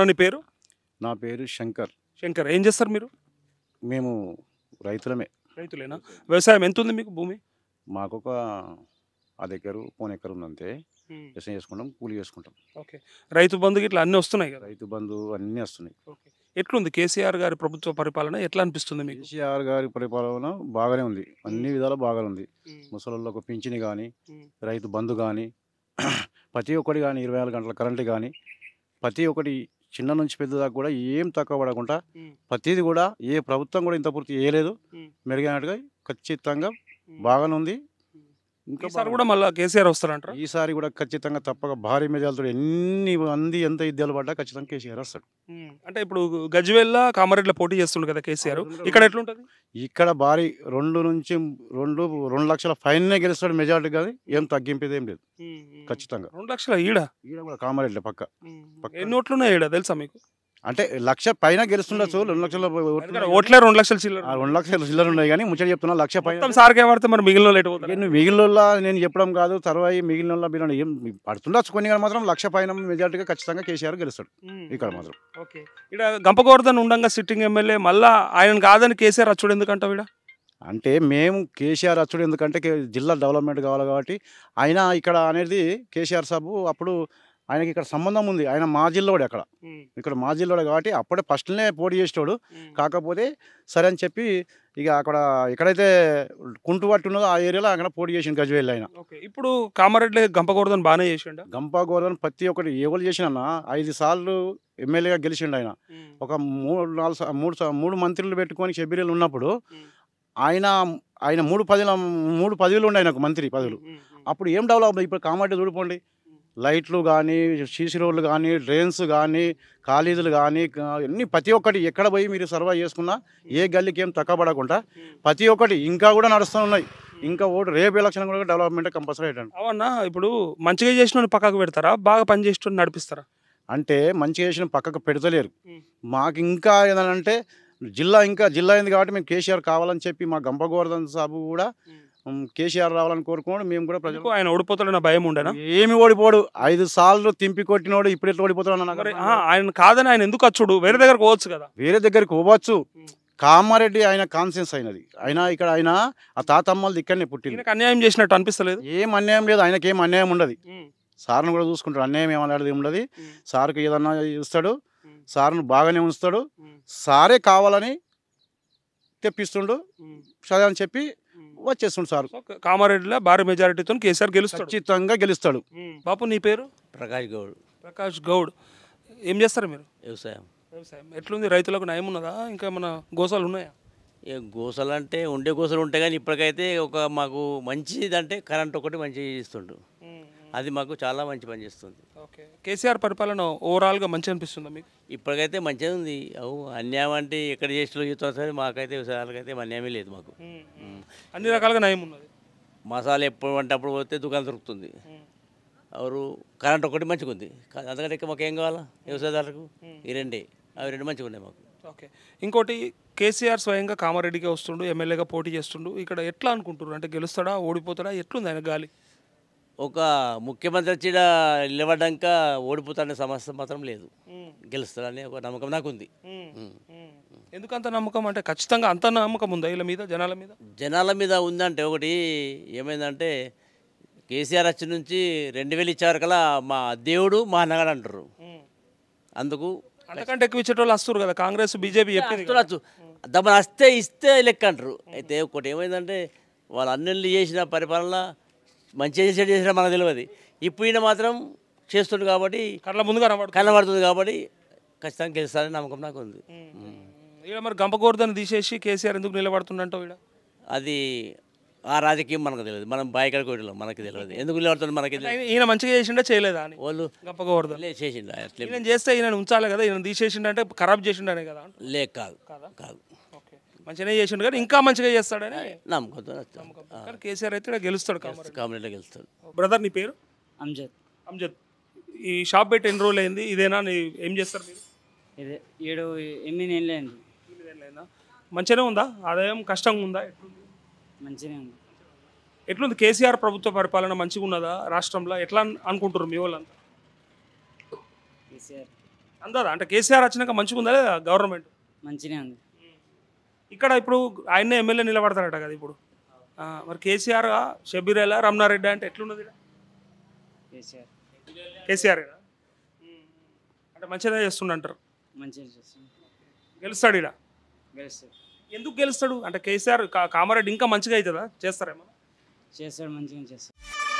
అన్న నీ పేరు నా పేరు శంకర్ శంకర్ ఏం చేస్తారు మీరు మేము రైతులమే రైతులేనా వ్యవసాయం ఎంత ఉంది మీకు భూమి మాకు ఒక అది ఎకరు పోన్ ఎకరు ఉందంతే వ్యవసాయం చేసుకుంటాం కూలి చేసుకుంటాం ఓకే రైతు బంధు ఇట్లా అన్నీ వస్తున్నాయి కదా రైతు బంధు అన్నీ వస్తున్నాయి ఓకే ఎట్లుంది కేసీఆర్ గారి ప్రభుత్వ పరిపాలన ఎట్లా అనిపిస్తుంది మీకు కేసీఆర్ గారి పరిపాలన బాగానే ఉంది అన్ని విధాలు బాగానే ఉంది ఒక పింఛని కానీ రైతు బంధు కానీ ప్రతి ఒక్కటి కానీ ఇరవై నాలుగు గంటల కరెంటు కానీ ప్రతి ఒక్కటి చిన్న నుంచి పెద్దదాకా కూడా ఏం తక్కువ పడకుండా ప్రతిది కూడా ఏ ప్రభుత్వం కూడా ఇంత పూర్తి చేయలేదు మెరుగైనట్టుగా ఖచ్చితంగా బాగానే ఉంది ఈసారి కూడా మళ్ళీ కేసీఆర్ ఈసారి కూడా ఖచ్చితంగా తప్పక భారీ మెజార్తో ఎన్ని మంది ఎంత యుద్ధాలు పడ్డా ఖచ్చితంగా కేసీఆర్ వస్తాడు అంటే ఇప్పుడు గజ్వేల్ల కామారెడ్డి పోటీ చేస్తుండు కదా కేసీఆర్ ఇక్కడ ఎట్లుంటుంది ఇక్కడ భారీ రెండు నుంచి రెండు రెండు లక్షల ఫైన్నే గెలుస్తాడు మెజార్టీ కానీ ఏం తగ్గింపేది ఏం లేదు ఖచ్చితంగా రెండు లక్షల ఈడ ఈడ కూడా కామారెడ్డి పక్క ఎన్ని ఓట్లున్నాయి ఈడ తెలుసా మీకు అంటే లక్ష పైన గెలుస్తుండొచ్చు రెండు లక్షల ఓట్లే రెండు లక్షల చిల్లర రెండు లక్షల చిల్లర ఉన్నాయి కానీ ముచ్చట చెప్తున్నా లక్ష పైన సార్కే పడితే మరి మిగిలిన నేను మిగిలిన నేను చెప్పడం కాదు తర్వాత మిగిలిన మీరు ఏం పడుతుండొచ్చు కొన్ని మాత్రం లక్ష పైన మెజార్టీగా ఖచ్చితంగా కేసీఆర్ గెలుస్తాడు ఇక్కడ మాత్రం ఓకే ఇక్కడ గంపగోవర్ధన్ ఉండగా సిట్టింగ్ ఎమ్మెల్యే మళ్ళీ ఆయన కాదని కేసీఆర్ అచ్చుడు ఎందుకంట వీడ అంటే మేము కేసీఆర్ అచ్చుడు ఎందుకంటే జిల్లా డెవలప్మెంట్ కావాలి కాబట్టి ఆయన ఇక్కడ అనేది కేసీఆర్ సాబు అప్పుడు ఆయనకి ఇక్కడ సంబంధం ఉంది ఆయన మా జిల్లాడు అక్కడ ఇక్కడ మా జిల్లాడు కాబట్టి అప్పుడే ఫస్ట్నే పోటీ చేసేవాడు కాకపోతే సరే అని చెప్పి ఇక అక్కడ ఎక్కడైతే కుంటు ఉన్నదో ఆ ఏరియాలో అక్కడ పోటీ చేసిన గజవేల్ ఆయన ఇప్పుడు కామారెడ్డి గంపగోర్ధన్ బాగానే చేసిండు గంపగోర్ధన్ ప్రతి ఒక్కటి ఎవరు చేసినా ఐదు సార్లు ఎమ్మెల్యేగా గెలిచిండు ఆయన ఒక మూడు నాలుగు మూడు మూడు మంత్రులు పెట్టుకొని షబీరీలు ఉన్నప్పుడు ఆయన ఆయన మూడు పదవులు మూడు పదవులు ఉండే ఆయనకు మంత్రి పదవులు అప్పుడు ఏం డెవలప్ ఇప్పుడు కామారెడ్డి చూడుకోండి లైట్లు కానీ సీసీ రోడ్లు కానీ డ్రైన్స్ కానీ కాలేజీలు కానీ అన్ని ప్రతి ఒక్కటి ఎక్కడ పోయి మీరు సర్వే చేసుకున్నా ఏ గల్లీకి ఏం తక్కబడకుండా ప్రతి ఒక్కటి ఇంకా కూడా నడుస్తూ ఉన్నాయి ఇంకా ఓటు రేపు ఎలక్షన్ కూడా డెవలప్మెంట్ కంపల్సరీ అయ్యాడు అవన్నా ఇప్పుడు మంచిగా చేసిన పక్కకు పెడతారా బాగా పనిచేసిన నడిపిస్తారా అంటే మంచిగా చేసిన పక్కకు పెడతలేరు మాకు ఇంకా ఏదంటే జిల్లా ఇంకా జిల్లా అయింది కాబట్టి మేము కేసీఆర్ కావాలని చెప్పి మా గంపగోవర్ధన్ సాబు కూడా కేసీఆర్ రావాలని కోరుకోండి మేము కూడా ప్రజలకు ఆయన ఓడిపోతాడన్న భయం ఉండేనా ఏమి ఓడిపోడు ఐదు సార్లు తింపి కొట్టినోడు ఇప్పుడు ఎట్లా ఓడిపోతాడు ఆయన కాదని ఆయన ఎందుకు వచ్చుడు వేరే దగ్గరకు పోవచ్చు కదా వేరే దగ్గరికి పోవచ్చు కామారెడ్డి ఆయన కాన్సియన్స్ అయినది ఆయన ఇక్కడ ఆయన ఆ తాతమ్మలది ఇక్కడనే పుట్టింది అన్యాయం చేసినట్టు అనిపిస్తలేదు ఏం అన్యాయం లేదు ఆయనకి ఏం అన్యాయం ఉండదు సార్ను కూడా చూసుకుంటాడు అన్యాయం ఏమన్నాడు ఉండదు సార్కి ఏదన్నా ఇస్తాడు సార్ను బాగానే ఉంచుతాడు సారే కావాలని తెప్పిస్తుండు సరే అని చెప్పి వచ్చేస్తుంది సార్ కామారెడ్డిలో భారీ మెజారిటీతో కేసీఆర్ గెలుస్తాడు ఖచ్చితంగా గెలుస్తాడు బాపు నీ పేరు ప్రకాష్ గౌడ్ ప్రకాష్ గౌడ్ ఏం చేస్తారు మీరు వ్యవసాయం వ్యవసాయం ఎట్లుంది రైతులకు నయం ఉన్నదా ఇంకా మన గోసాలు ఉన్నాయా ఏ గోసాలు అంటే ఉండే గోసాలు ఉంటాయి కానీ ఇప్పటికైతే ఒక మాకు అంటే కరెంట్ ఒకటి మంచిగా ఇస్తుండ్రు అది మాకు చాలా మంచి పని చేస్తుంది ఓకే కేసీఆర్ పరిపాలన ఓవరాల్గా మంచి అనిపిస్తుందా మీకు ఇప్పటికైతే మంచిగా ఉంది అవు అన్యాయం అంటే ఎక్కడ చేసిన చూస్తాం సరే మాకైతే విషయాలకైతే అన్యాయమే లేదు మాకు అన్ని రకాలుగా నయం ఉన్నది మసాలా ఎప్పుడు వంట అప్పుడు పోతే దుకాణం దొరుకుతుంది ఎవరు కరెంట్ ఒకటి మంచిగా ఉంది ఇక మాకు ఏం కావాలా వ్యవసాయదారులకు ఈ రెండే అవి రెండు మంచిగా ఉన్నాయి మాకు ఓకే ఇంకోటి కేసీఆర్ స్వయంగా కామారెడ్డిగా వస్తుండు ఎమ్మెల్యేగా పోటీ చేస్తుండు ఇక్కడ ఎట్లా అనుకుంటున్నారు అంటే గెలుస్తాడా ఓడిపోతాడా ఎట్లుంది ఆయన గాలి ఒక ముఖ్యమంత్రి వచ్చి నిలబడ్డాక ఓడిపోతానే సమస్య మాత్రం లేదు గెలుస్తాడని ఒక నమ్మకం నాకు ఉంది ఎందుకు అంత నమ్మకం అంటే ఖచ్చితంగా అంత నమ్మకం ఉందా వీళ్ళ మీద జనాల మీద జనాల మీద ఉందంటే ఒకటి ఏమైందంటే కేసీఆర్ వచ్చి నుంచి రెండు వేలు ఇచ్చేవారు కల మా దేవుడు మా అన్నగాడు అంటారు అందుకు అంతకంటే ఎక్కువ వాళ్ళు వస్తారు కదా కాంగ్రెస్ బీజేపీ దమ్మని వస్తే ఇస్తే లెక్క అంటారు అయితే ఒకటి ఏమైందంటే వాళ్ళు అన్నిళ్ళు చేసిన పరిపాలన మంచిగా చేసేది చేసినా మనకు తెలియదు ఇప్పుడు ఈయన మాత్రం చేస్తుంది కాబట్టి కళ్ళ ముందు కనబడు కనబడుతుంది కాబట్టి ఖచ్చితంగా గెలుస్తారని నమ్మకం నాకు ఉంది ఇక్కడ మరి గంపకూడదని తీసేసి కేసీఆర్ ఎందుకు నిలబడుతుందంటావు ఇక్కడ అది ఆ రాజకీయం మనకు తెలియదు మనం బాయికడ కోటలో మనకు తెలియదు ఎందుకు నిలబడుతుంది మనకి ఈయన మంచిగా చేసిండా చేయలేదా అని వాళ్ళు గంపకూడదు లే ఈయన చేస్తే ఈయన ఉంచాలి కదా ఈయన తీసేసిండే ఖరాబ్ చేసిండనే కదా లే కాదు కాదు మంచిగానే చేసిండు కానీ ఇంకా మంచిగా చేస్తాడని నమ్మకంతో కేసీఆర్ అయితే గెలుస్తాడు కామరెడ్డి గెలుస్తాడు బ్రదర్ నీ పేరు అంజద్ అంజద్ ఈ షాప్ పెట్టి ఎన్ని రోజులు అయింది ఇదేనా ఏం చేస్తారు ఇదే ఏడు ఎనిమిది ఏళ్ళు అయింది మంచిగానే ఉందా ఆదాయం కష్టంగా ఉందా మంచిగానే ఉంది ఎట్లుంది కేసీఆర్ ప్రభుత్వ పరిపాలన మంచిగా ఉన్నదా రాష్ట్రంలో ఎట్లా అనుకుంటారు మీ వాళ్ళంతా కేసీఆర్ అంటే కేసీఆర్ వచ్చినాక మంచిగా ఉందా లేదా గవర్నమెంట్ మంచిగానే ఉంది ఇక్కడ ఇప్పుడు ఆయన ఎమ్మెల్యే నిలబడతాడట కదా ఇప్పుడు మరి కేసీఆర్ షబీర్ ఎలా రమణారెడ్డి అంటే ఎట్లున్నది కేసీఆర్ కేసీఆర్ అంటే మంచిగా చేస్తుండ గెలుస్తాడు ఇలా ఎందుకు గెలుస్తాడు అంటే కేసీఆర్ కామారెడ్డి ఇంకా మంచిగా అవుతుందా చేస్తారేమో చేస్తాడు మంచిగా చేస్తాడు